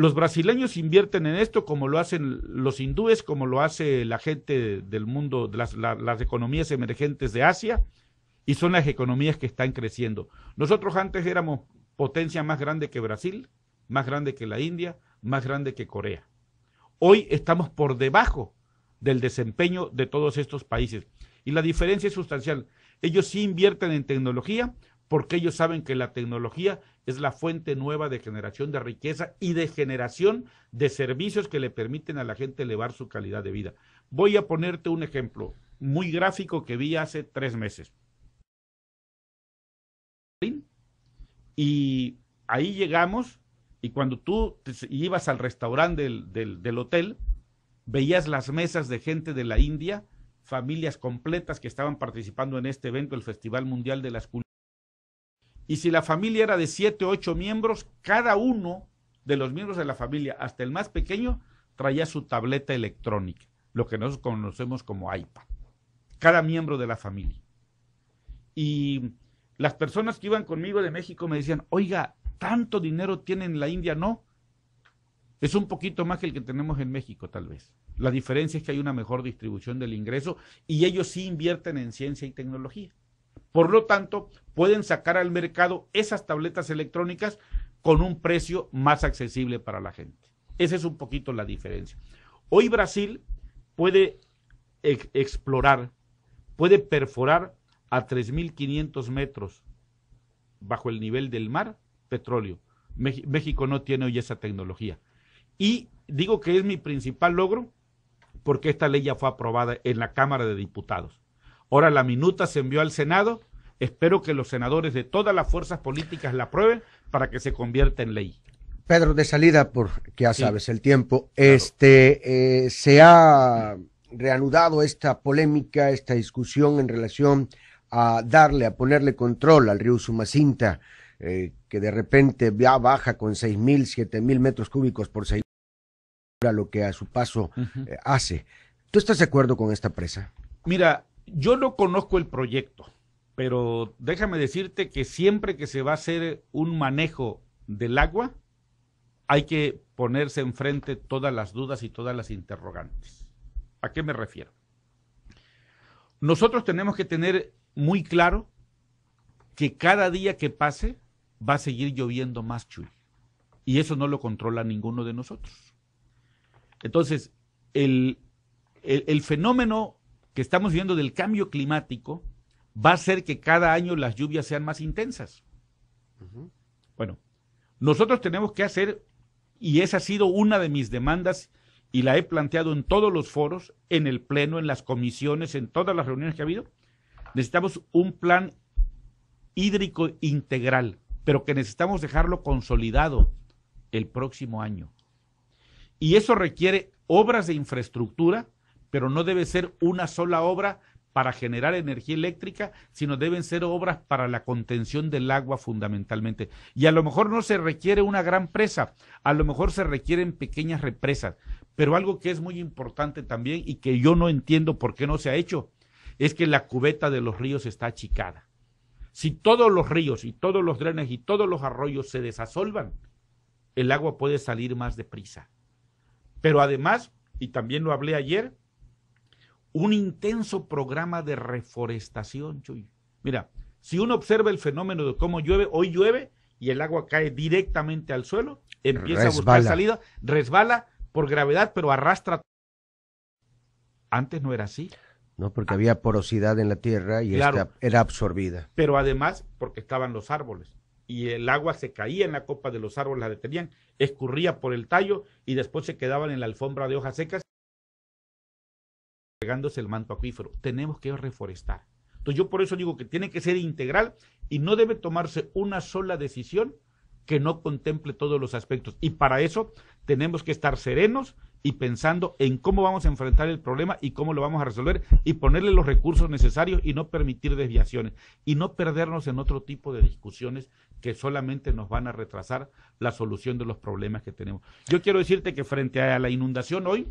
Los brasileños invierten en esto como lo hacen los hindúes, como lo hace la gente del mundo, las, economías emergentes de Asia, y son las economías que están creciendo. Nosotros antes éramos potencia más grande que Brasil, más grande que la India, más grande que Corea. Hoy estamos por debajo del desempeño de todos estos países. Y la diferencia es sustancial. Ellos sí invierten en tecnología, porque ellos saben que la tecnología es la fuente nueva de generación de riqueza y de generación de servicios que le permiten a la gente elevar su calidad de vida. Voy a ponerte un ejemplo muy gráfico que vi hace tres meses. Y ahí llegamos y cuando tú ibas al restaurante del, del hotel, veías las mesas de gente de la India, familias completas que estaban participando en este evento, el Festival Mundial de las y si la familia era de siete o ocho miembros, cada uno de los miembros de la familia, hasta el más pequeño, traía su tableta electrónica, lo que nosotros conocemos como iPad. Cada miembro de la familia. Y las personas que iban conmigo de México me decían, oiga, ¿tanto dinero tienen en la India? No. Es un poquito más que el que tenemos en México, tal vez. La diferencia es que hay una mejor distribución del ingreso y ellos sí invierten en ciencia y tecnología. Por lo tanto, pueden sacar al mercado esas tabletas electrónicas con un precio más accesible para la gente. Esa es un poquito la diferencia. Hoy Brasil puede explorar, puede perforar a 3.500 metros bajo el nivel del mar petróleo. México no tiene hoy esa tecnología. Y digo que es mi principal logro porque esta ley ya fue aprobada en la Cámara de Diputados. Ahora la minuta se envió al Senado. Espero que los senadores de todas las fuerzas políticas la aprueben para que se convierta en ley. Pedro, de salida, porque ya sabes el tiempo, este, eh, se ha reanudado esta polémica, esta discusión en relación a darle, a ponerle control al río Sumacinta, eh, que de repente ya baja con seis mil, siete mil metros cúbicos por seis lo que a su paso eh, hace. ¿Tú estás de acuerdo con esta presa? Mira, yo no conozco el proyecto, pero déjame decirte que siempre que se va a hacer un manejo del agua, hay que ponerse enfrente todas las dudas y todas las interrogantes. ¿A qué me refiero? Nosotros tenemos que tener muy claro que cada día que pase va a seguir lloviendo más chuy. Y eso no lo controla ninguno de nosotros. Entonces, el fenómeno que estamos viendo del cambio climático va a ser que cada año las lluvias sean más intensas. Bueno, nosotros tenemos que hacer, y esa ha sido una de mis demandas, y la he planteado en todos los foros, en el Pleno, en las comisiones, en todas las reuniones que ha habido, necesitamos un plan hídrico integral, pero que necesitamos dejarlo consolidado el próximo año. Y eso requiere obras de infraestructura pero no debe ser una sola obra para generar energía eléctrica, sino deben ser obras para la contención del agua fundamentalmente. Y a lo mejor no se requiere una gran presa, a lo mejor se requieren pequeñas represas, pero algo que es muy importante también y que yo no entiendo por qué no se ha hecho, es que la cubeta de los ríos está achicada. Si todos los ríos y todos los drenes y todos los arroyos se desasolvan, el agua puede salir más deprisa. Pero además, y también lo hablé ayer, un intenso programa de reforestación, Mira, si uno observa el fenómeno de cómo llueve, hoy llueve y el agua cae directamente al suelo, empieza a buscar salida, resbala por gravedad, pero arrastra. Antes no era así. No, porque ah. había porosidad en la tierra y era absorbida. Pero además, porque estaban los árboles y el agua se caía en la copa de los árboles, la detenían, escurría por el tallo y después se quedaban en la alfombra de hojas secas pegándose el manto acuífero. Tenemos que reforestar. Entonces yo por eso digo que tiene que ser integral y no debe tomarse una sola decisión que no contemple todos los aspectos. Y para eso tenemos que estar serenos y pensando en cómo vamos a enfrentar el problema y cómo lo vamos a resolver y ponerle los recursos necesarios y no permitir desviaciones y no perdernos en otro tipo de discusiones que solamente nos van a retrasar la solución de los problemas que tenemos. Yo quiero decirte que frente a la inundación hoy,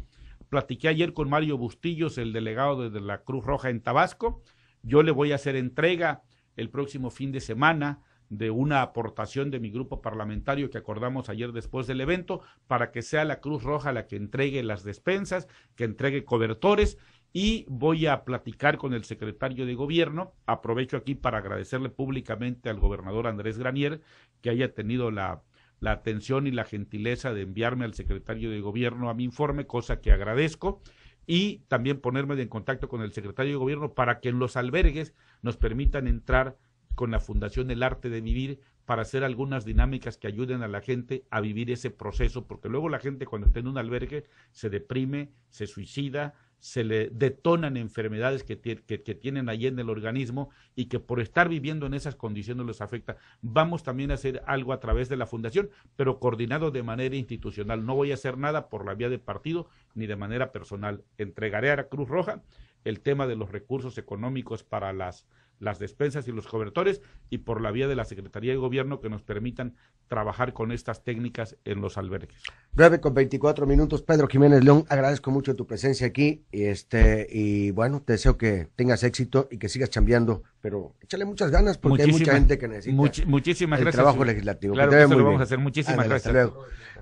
Platiqué ayer con Mario Bustillos, el delegado de la Cruz Roja en Tabasco. Yo le voy a hacer entrega el próximo fin de semana de una aportación de mi grupo parlamentario que acordamos ayer después del evento para que sea la Cruz Roja la que entregue las despensas, que entregue cobertores y voy a platicar con el secretario de gobierno. Aprovecho aquí para agradecerle públicamente al gobernador Andrés Granier que haya tenido la la atención y la gentileza de enviarme al secretario de gobierno a mi informe, cosa que agradezco, y también ponerme en contacto con el secretario de gobierno para que en los albergues nos permitan entrar con la Fundación El Arte de Vivir para hacer algunas dinámicas que ayuden a la gente a vivir ese proceso, porque luego la gente cuando está en un albergue se deprime, se suicida, se le detonan enfermedades que, tienen allí en el organismo y que por estar viviendo en esas condiciones les afecta. Vamos también a hacer algo a través de la fundación, pero coordinado de manera institucional. No voy a hacer nada por la vía de partido ni de manera personal. Entregaré a la Cruz Roja el tema de los recursos económicos para las las despensas y los cobertores y por la vía de la Secretaría de Gobierno que nos permitan trabajar con estas técnicas en los albergues. Breve con 24 minutos, Pedro Jiménez León, agradezco mucho tu presencia aquí y este, y bueno, te deseo que tengas éxito y que sigas chambeando, pero échale muchas ganas porque hay mucha gente que necesita muchísimas el trabajo legislativo. Claro eso lo vamos a hacer, muchísimas gracias.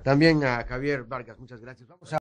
También a Javier Vargas, muchas gracias. Vamos